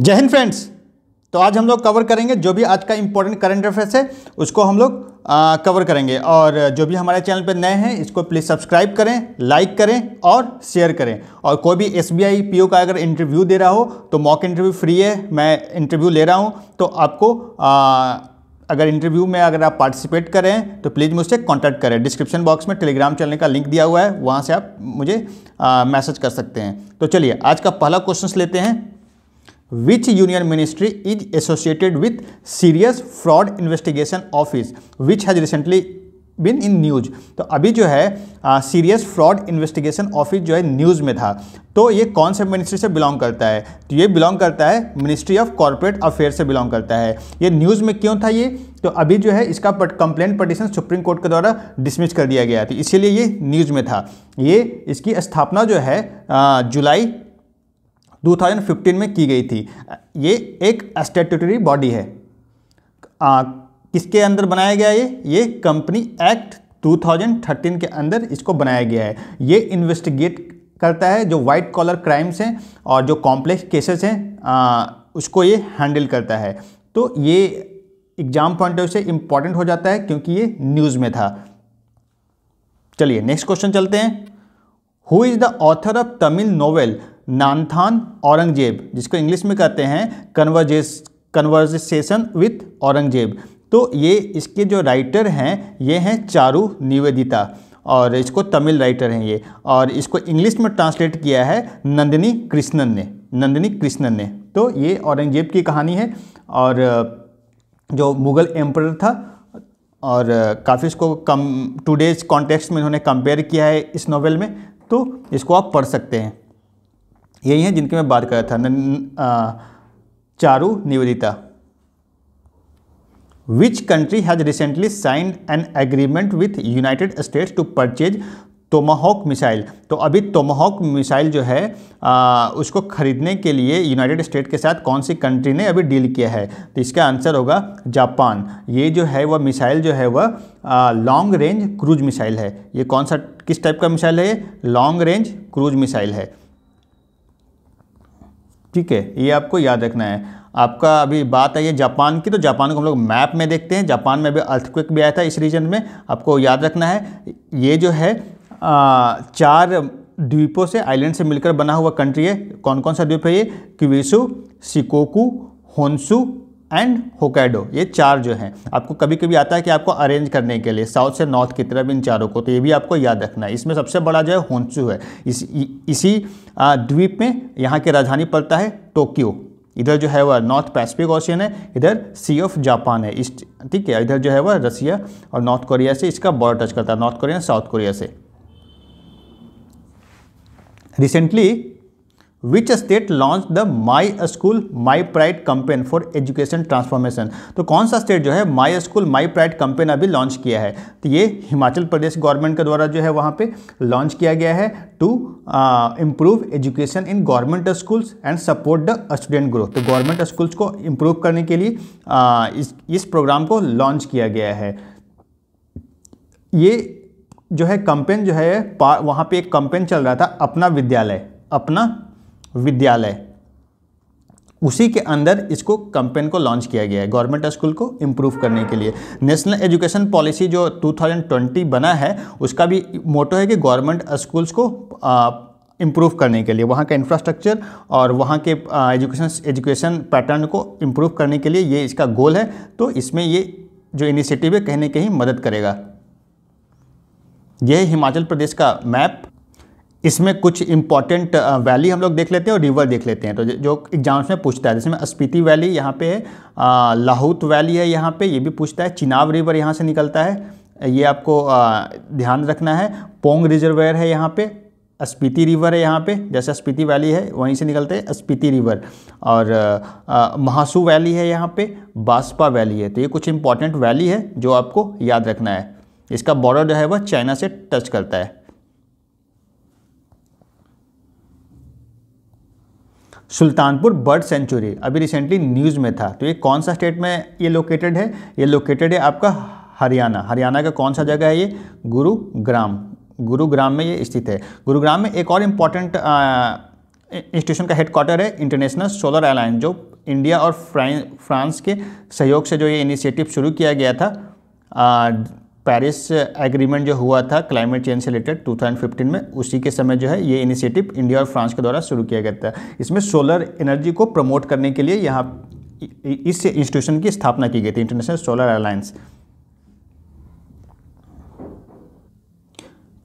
जय हिंद फ्रेंड्स तो आज हम लोग कवर करेंगे जो भी आज का इम्पोर्टेंट करंट अफेयर्स है उसको हम लोग कवर करेंगे और जो भी हमारे चैनल पर नए हैं इसको प्लीज़ सब्सक्राइब करें लाइक करें और शेयर करें और कोई भी एस बी आई का अगर इंटरव्यू दे रहा हो तो मॉक इंटरव्यू फ्री है मैं इंटरव्यू ले रहा हूँ तो आपको आ, अगर इंटरव्यू में अगर आप पार्टिसिपेट करें तो प्लीज़ मुझसे कॉन्टैक्ट करें डिस्क्रिप्शन बॉक्स में टेलीग्राम चैनल का लिंक दिया हुआ है वहाँ से आप मुझे मैसेज कर सकते हैं तो चलिए आज का पहला क्वेश्चन लेते हैं which union ministry is associated with serious fraud investigation office which has recently been in news तो अभी जो है सीरियस फ्रॉड इन्वेस्टिगेशन ऑफिस जो है न्यूज़ में था तो ये कौन से मिनिस्ट्री से बिलोंग करता है तो ये बिलोंग करता है मिनिस्ट्री ऑफ कॉरपोरेट अफेयर से बिलोंग करता है ये न्यूज़ में क्यों था ये तो अभी जो है इसका कंप्लेंट पटिशन सुप्रीम कोर्ट के द्वारा डिसमिस कर दिया गया था इसीलिए ये न्यूज़ में था ये इसकी स्थापना जो है जुलाई 2015 में की गई थी ये एक स्टेटरी बॉडी है आ, किसके अंदर बनाया गया ये ये कंपनी एक्ट 2013 के अंदर इसको बनाया गया है ये इन्वेस्टिगेट करता है जो वाइट कॉलर क्राइम्स हैं और जो कॉम्प्लेक्स केसेस हैं उसको ये हैंडल करता है तो ये एग्जाम पॉइंट ऑफ से इम्पॉर्टेंट हो जाता है क्योंकि ये न्यूज़ में था चलिए नेक्स्ट क्वेश्चन चलते हैं who is the author of Tamil novel Naanthaan Aurangzeb जिसको इंग्लिश में कहते हैं कन्वर्जेस कन्वर्जेसेशन विथ औरंगजेब तो ये इसके जो राइटर हैं ये हैं चारू निवेदिता और इसको तमिल राइटर हैं ये और इसको इंग्लिश में ट्रांसलेट किया है नंदिनी कृष्णन ने नंदिनी कृष्णन ने तो ये औरंगजेब की कहानी है और जो मुग़ल एम्पर था और काफ़ी इसको कम टूडेज कॉन्टेक्स्ट में इन्होंने कंपेयर किया है इस नोवेल में तो इसको आप पढ़ सकते हैं यही हैं जिनकी मैं बात कर रहा था Charu Nivedita which country has recently signed an agreement with United States to purchase Tomahawk missile तो अभी तोमाहॉक मिसाइल जो है आ, उसको ख़रीदने के लिए यूनाइटेड स्टेट के साथ कौन सी कंट्री ने अभी डील किया है तो इसका आंसर होगा जापान ये जो है वह मिसाइल जो है वह लॉन्ग रेंज क्रूज मिसाइल है ये कौन सा किस टाइप का मिसाइल है लॉन्ग रेंज क्रूज मिसाइल है ठीक है ये आपको याद रखना है आपका अभी बात आई है जापान की तो जापान को हम लोग मैप में देखते हैं जापान में अभी अर्थक्विक भी आया था इस रीजन में आपको याद रखना है ये जो है आ, चार द्वीपों से आइलैंड से मिलकर बना हुआ कंट्री है कौन कौन सा द्वीप है ये Kyushu Shikoku Honshu and Hokkaido ये चार जो हैं आपको कभी कभी आता है कि आपको अरेंज करने के लिए साउथ से नॉर्थ की तरफ इन चारों को तो ये भी आपको याद रखना है इसमें सबसे बड़ा जो है होन्सू है इस इ, इसी द्वीप में यहाँ की राजधानी पड़ता है टोक्यो इधर जो है वह नॉर्थ पैसिफिक ओशियन है इधर सी ऑफ जापान है ईस्ट ठीक है इधर जो है वह रसिया और नॉर्थ कोरिया से इसका बॉर्डर टच करता है नॉर्थ कोरिया साउथ कोरिया से recently which state launch the my school my pride campaign for education transformation तो कौन सा स्टेट जो है my school my pride campaign अभी लॉन्च किया है तो ये हिमाचल प्रदेश गवर्नमेंट के द्वारा जो है वहाँ पे लॉन्च किया गया है to improve education in government schools and support the student growth तो गवर्नमेंट स्कूल्स को इम्प्रूव करने के लिए uh, इस इस प्रोग्राम को लॉन्च किया गया है ये जो है कंपेन जो है वहाँ पर एक कंपेन चल रहा था अपना विद्यालय अपना विद्यालय उसी के अंदर इसको कंपेन को लॉन्च किया गया है गवर्नमेंट स्कूल को इम्प्रूव करने के लिए नेशनल एजुकेशन पॉलिसी जो 2020 बना है उसका भी मोटो है कि गवर्नमेंट स्कूल्स को इम्प्रूव करने के लिए वहाँ का इंफ्रास्ट्रक्चर और वहाँ के एजुकेशन एजुकेशन पैटर्न को इम्प्रूव करने के लिए ये इसका गोल है तो इसमें ये जो इनिशिएटिव है कहीं ना कहीं मदद करेगा यह हिमाचल प्रदेश का मैप इसमें कुछ इंपॉर्टेंट वैली हम लोग देख लेते हैं और रिवर देख लेते हैं तो जो एग्जाम्स में पूछता है जिसमें अस्पिति स्पीति वैली यहाँ पे है लाहौत वैली है यहाँ पे ये भी पूछता है चिनाब रिवर यहाँ से निकलता है ये आपको ध्यान रखना है पोंग रिजर्वेयर है यहाँ पे स्पीति रिवर है यहाँ पे जैसे स्पीति वैली है वहीं से निकलते हैं स्पीति रिवर और महासू वैली है यहाँ पे बासपा वैली है तो ये कुछ इंपॉर्टेंट वैली है जो आपको याद रखना है इसका बॉर्डर जो है वह चाइना से टच करता है सुल्तानपुर बर्ड सेंचुरी अभी रिसेंटली न्यूज़ में था तो ये कौन सा स्टेट में ये लोकेटेड है ये लोकेटेड है आपका हरियाणा हरियाणा का कौन सा जगह है ये गुरुग्राम गुरुग्राम में ये स्थित है गुरुग्राम में एक और इम्पॉर्टेंट इंस्टीट्यूशन का हेडक्वार्टर है इंटरनेशनल सोलर अलायंस जो इंडिया और फ्रांस के सहयोग से जो ये इनिशिएटिव शुरू किया गया था पेरिस एग्रीमेंट जो हुआ था क्लाइमेट चेंज से रिलेटेड 2015 में उसी के समय जो है ये इनिशिएटिव इंडिया और फ्रांस के द्वारा शुरू किया गया था इसमें सोलर एनर्जी को प्रमोट करने के लिए यहाँ इस इंस्टीट्यूशन की स्थापना की गई थी इंटरनेशनल सोलर अलायंस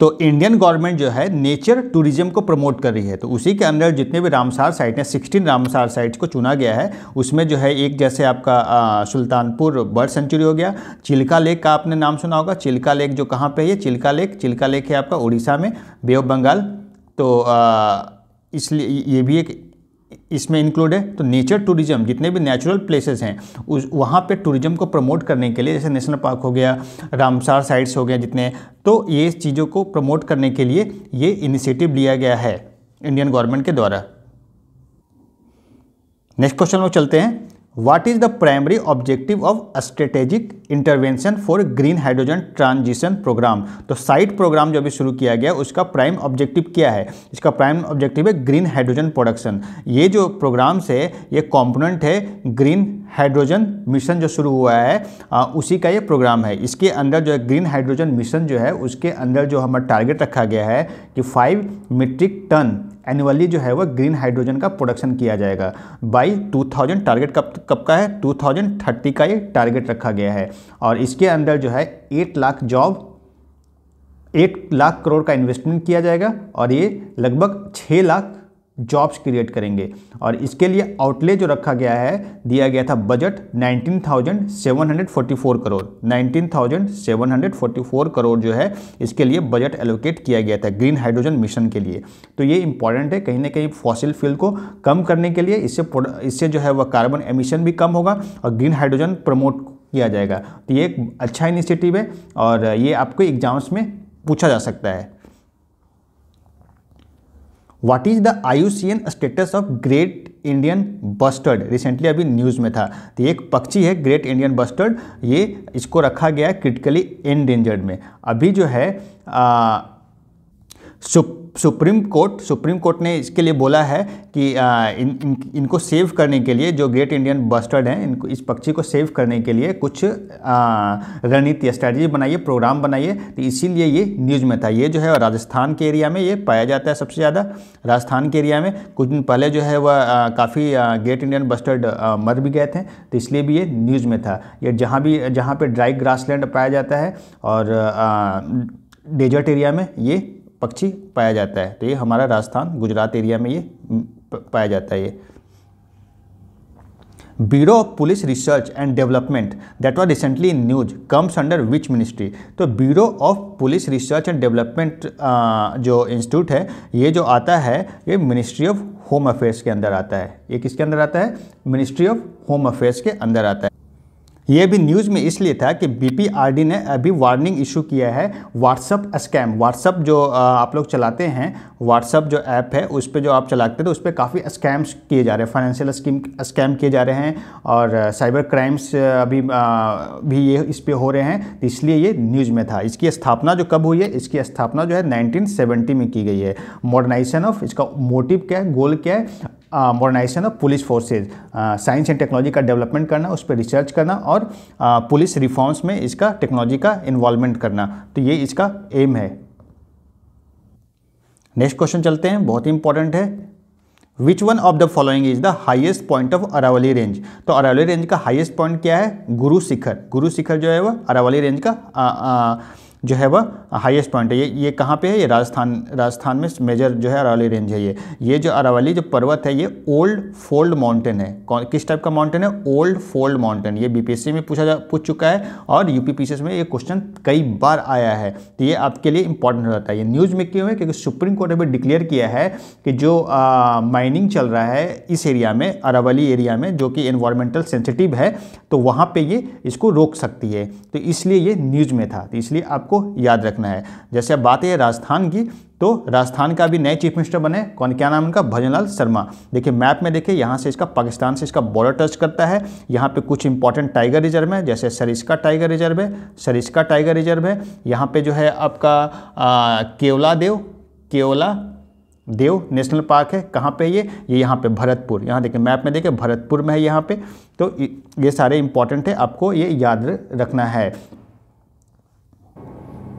तो इंडियन गवर्नमेंट जो है नेचर टूरिज्म को प्रमोट कर रही है तो उसी के अंदर जितने भी रामसार साइट हैं सिक्सटीन रामसार साइट्स को चुना गया है उसमें जो है एक जैसे आपका आ, सुल्तानपुर बर्ड सेंचुरी हो गया चिल्का लेक का आपने नाम सुना होगा चिल्का लेक जो कहाँ पे है चिल्का लेक चिल्का लेक है आपका उड़ीसा में बे ऑफ बंगाल तो आ, इसलिए ये भी एक इसमें इंक्लूड है तो नेचर टूरिज्म जितने भी नेचुरल प्लेसेस हैं उस वहाँ पर टूरिज्म को प्रमोट करने के लिए जैसे नेशनल पार्क हो गया रामसार साइट्स हो गया जितने तो ये चीज़ों को प्रमोट करने के लिए ये इनिशिएटिव लिया गया है इंडियन गवर्नमेंट के द्वारा नेक्स्ट क्वेश्चन लोग चलते हैं what is the primary objective of strategic intervention for green hydrogen transition programme तो साइट प्रोग्राम जो अभी शुरू किया गया उसका प्राइम ऑब्जेक्टिव क्या है इसका प्राइम ऑब्जेक्टिव है ग्रीन हाइड्रोजन प्रोडक्शन ये जो प्रोग्राम्स है ये कॉम्पोनेंट है ग्रीन हाइड्रोजन मिशन जो शुरू हुआ है आ, उसी का ये प्रोग्राम है इसके अंदर जो है ग्रीन हाइड्रोजन मिशन जो है उसके अंदर जो हमारा टारगेट रखा गया है कि फाइव मीट्रिक टन एनुअली जो है वह ग्रीन हाइड्रोजन का प्रोडक्शन किया जाएगा बाई 2000 टारगेट कब कब का है 2030 का ये टारगेट रखा गया है और इसके अंदर जो है eight lakh job eight lakh crore का इन्वेस्टमेंट किया जाएगा और ये लगभग छः लाख जॉब्स क्रिएट करेंगे और इसके लिए आउटले जो रखा गया है दिया गया था बजट 19,744 करोड़ 19,744 करोड़ जो है इसके लिए बजट एलोकेट किया गया था ग्रीन हाइड्रोजन मिशन के लिए तो ये इंपॉर्टेंट है कहीं ना कहीं फॉसिल फ्यूल को कम करने के लिए इससे इससे जो है वह कार्बन एमिशन भी कम होगा और ग्रीन हाइड्रोजन प्रमोट किया जाएगा तो ये एक अच्छा इनिशिएटिव है और ये आपको एग्जाम्स में पूछा जा सकता है what is the IUCN status of great Indian bustard recently अभी न्यूज़ में था तो एक पक्षी है ग्रेट इंडियन बस्टर्ड ये इसको रखा गया है क्रिटिकली एंडेंजर्ड में अभी जो है आ, सुप सुप्रीम कोर्ट सुप्रीम कोर्ट ने इसके लिए बोला है कि आ, इन, इन इनको सेव करने के लिए जो ग्रेट इंडियन बस्टर्ड हैं इनको इस पक्षी को सेव करने के लिए कुछ रणनीति स्ट्रैटेजी बनाइए प्रोग्राम बनाइए तो इसीलिए ये न्यूज़ में था ये जो है राजस्थान के एरिया में ये पाया जाता है सबसे ज़्यादा राजस्थान के एरिया में कुछ दिन पहले जो है वह काफ़ी ग्रेट इंडियन बस्टर्ड मर भी गए थे तो इसलिए भी ये न्यूज़ में था ये जहाँ भी जहाँ पर ड्राई ग्रास पाया जाता है और डेजर्ट एरिया में ये पक्षी पाया जाता है तो ये हमारा राजस्थान गुजरात एरिया में ये पाया जाता है ये bureau of police research and development that was recently in news comes under which ministry तो bureau of police research and development जो इंस्टीट्यूट है ये जो आता है ये मिनिस्ट्री ऑफ होम अफेयर्स के अंदर आता है ये किसके अंदर आता है मिनिस्ट्री ऑफ होम अफेयर्स के अंदर आता है ये भी न्यूज़ में इसलिए था कि बी ने अभी वार्निंग इशू किया है व्हाट्सअप स्कैम व्हाट्सअप जो आप लोग चलाते हैं व्हाट्सअप जो ऐप है उस पर जो आप चलाते थे तो उस पर काफ़ी स्कैम्स किए जा रहे हैं फाइनेंशियल स्कीम स्कैम किए जा रहे हैं और साइबर क्राइम्स अभी भी ये इस पर हो रहे हैं तो इसलिए ये न्यूज़ में था इसकी स्थापना जो कब हुई है इसकी स्थापना जो है नाइनटीन में की गई है मॉडर्नाइजेशन ऑफ इसका मोटिव क्या है गोल क्या है modernisation of police forces science and technology का डेवलपमेंट करना उस पर रिसर्च करना और पुलिस रिफॉर्म्स में इसका टेक्नोलॉजी का इन्वॉल्वमेंट करना तो ये इसका एम है नेक्स्ट क्वेश्चन चलते हैं बहुत ही इंपॉर्टेंट है which one of the following is the highest point of Aravalli range तो अरावली रेंज का हाइएस्ट पॉइंट क्या है गुरु शिखर गुरु शिखर जो है वह अरावली रेंज का आ, आ, जो है वह हाईएस्ट पॉइंट है ये ये कहाँ पे है ये राजस्थान राजस्थान में मेजर जो है अरावली रेंज है ये ये जो अरावली जो पर्वत है ये ओल्ड फोल्ड माउंटेन है कौन किस टाइप का माउंटेन है ओल्ड फोल्ड माउंटेन ये बीपीएससी में पूछा जा पूछ चुका है और यूपीपीसीएस में ये क्वेश्चन कई बार आया है तो ये आपके लिए इंपॉर्टेंट हो जाता है ये न्यूज़ में क्यों है क्योंकि सुप्रीम कोर्ट ने भी डिक्लेयर किया है कि जो माइनिंग चल रहा है इस एरिया में अरावली एरिया में जो कि इन्वायरमेंटल सेंसिटिव है तो वहाँ पर ये इसको रोक सकती है तो इसलिए ये न्यूज़ में था तो इसलिए आपको आपको याद रखना है जैसे अब बात है राजस्थान की तो राजस्थान का भी नए चीफ मिनिस्टर बने कौन क्या नाम उनका भजनलाल शर्मा देखिए मैप में देखिए यहाँ से इसका पाकिस्तान से इसका बॉर्डर टच करता है यहाँ पे कुछ इंपॉर्टेंट टाइगर रिजर्व है जैसे सरिस्का टाइगर रिजर्व है सरिस्का टाइगर रिजर्व है यहाँ पे जो है आपका आ, केवला देव केवला देव नेशनल पार्क है कहाँ पे ये ये यहाँ पे भरतपुर यहाँ देखिए मैप में देखिए भरतपुर में है यहाँ पे तो ये सारे इंपॉर्टेंट है आपको ये याद रखना है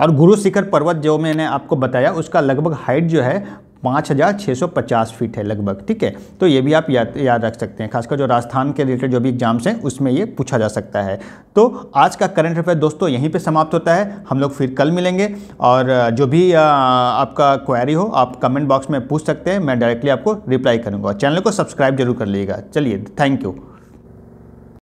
और गुरु शिखर पर्वत जो मैंने आपको बताया उसका लगभग हाइट जो है 5,650 फीट है लगभग ठीक है तो ये भी आप याद याद रख सकते हैं खासकर जो राजस्थान के रिलेटेड जो भी एग्जाम्स हैं उसमें ये पूछा जा सकता है तो आज का करंट अफेयर दोस्तों यहीं पे समाप्त होता है हम लोग फिर कल मिलेंगे और जो भी आपका क्वेरी हो आप कमेंट बॉक्स में पूछ सकते हैं मैं डायरेक्टली आपको रिप्लाई करूँगा चैनल को सब्सक्राइब जरूर कर लीजिएगा चलिए थैंक यू